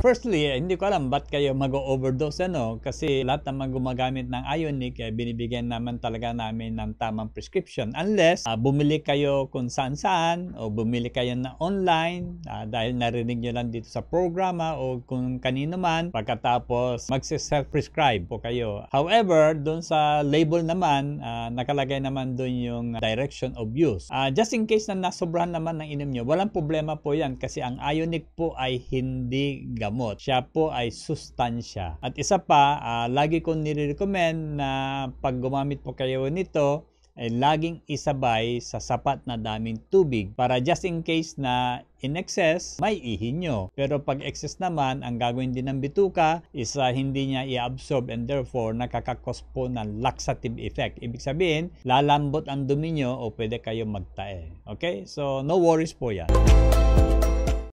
Firstly, eh, hindi ko alam ba't kayo mag-overdose ano kasi lahat naman gumagamit ng ionic eh, binibigyan naman talaga namin ng tamang prescription unless uh, bumili kayo kung saan saan o bumili kayo na online uh, dahil narinig nyo lang dito sa programa o kung kanino man pagkatapos magse-self-prescribe po kayo. However, doon sa label naman uh, nakalagay naman doon yung direction of use. Uh, just in case na nasobrahan naman ng inom nyo, walang problema po yan kasi ang ionic po ay hindi gawin gamot. Siya po ay sustansya. At isa pa, uh, lagi kong nire-recommend na pag gumamit po kayo nito, ay laging isabay sa sapat na daming tubig para just in case na in excess, may ihi nyo. Pero pag excess naman, ang gagawin din ng bituka is uh, hindi niya i-absorb and therefore nakakakos po ng laxative effect. Ibig sabihin, lalambot ang dumi nyo o pwede kayo magtae. Okay? So, no worries po yan.